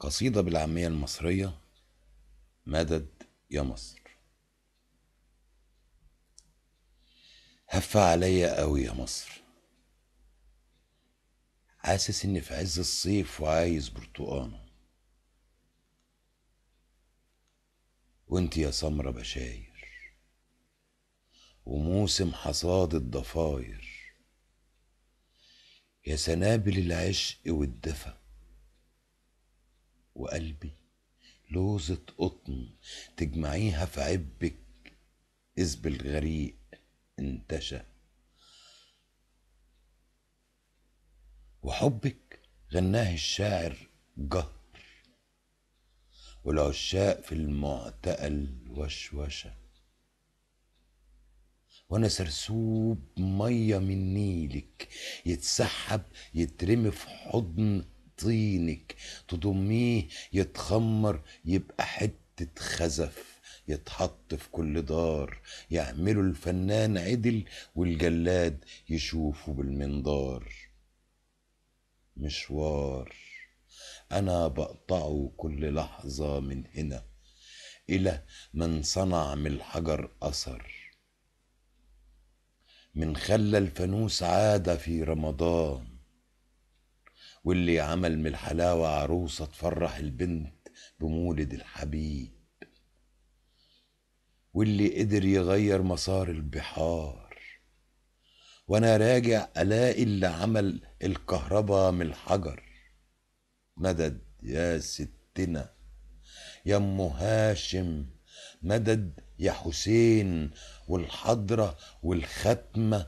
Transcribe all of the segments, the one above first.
قصيدة بالعامية المصرية مدد يا مصر هف عليا قوي يا مصر حاسس اني في عز الصيف وعايز برتقانة وانت يا سمرة بشاير وموسم حصاد الضفاير يا سنابل العشق والدفا وقلبي لوزة قطن تجمعيها في عبك إذ بالغريق انتشى وحبك غناه الشاعر جهر والعشاق في المعتقل وشوشة وانا سرسوب مية من نيلك يتسحب يترمي في حضن طينك تضميه يتخمر يبقى حتة خزف يتحط في كل دار يعملوا الفنان عدل والجلاد يشوفه بالمنظار مشوار أنا بقطعه كل لحظة من هنا إلى من صنع من الحجر أثر من خلى الفانوس عادة في رمضان واللي عمل من الحلاوة عروسة تفرح البنت بمولد الحبيب واللي قدر يغير مسار البحار وانا راجع الاقي اللي عمل الكهرباء من الحجر مدد يا ستنا يا ام هاشم مدد يا حسين والحضرة والختمة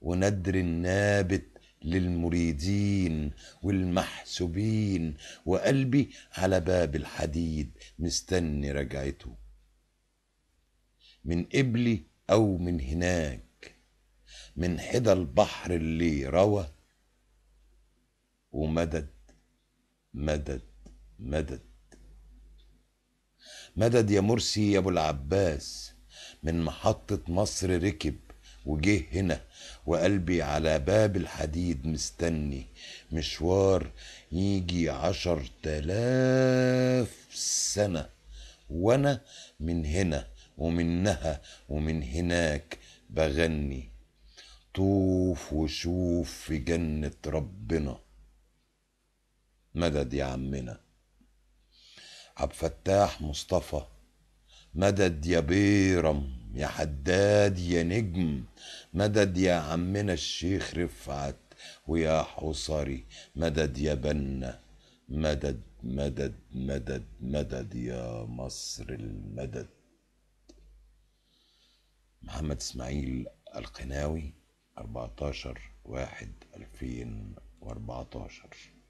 وندر النابت للمريدين والمحسوبين وقلبي على باب الحديد مستني رجعته من قبلي أو من هناك من حدى البحر اللي روى ومدد مدد مدد مدد يا مرسي يا أبو العباس من محطة مصر ركب وجه هنا وقلبي على باب الحديد مستني مشوار يجي عشر تلاف سنة وأنا من هنا ومنها ومن هناك بغني طوف وشوف في جنة ربنا مدد يا عمنا عبد الفتاح مصطفى مدد يا بيرم يا حداد يا نجم مدد يا عمنا الشيخ رفعت ويا حصري مدد يا بنا مدد مدد مدد مدد يا مصر المدد محمد اسماعيل القناوي 14 واحد 2014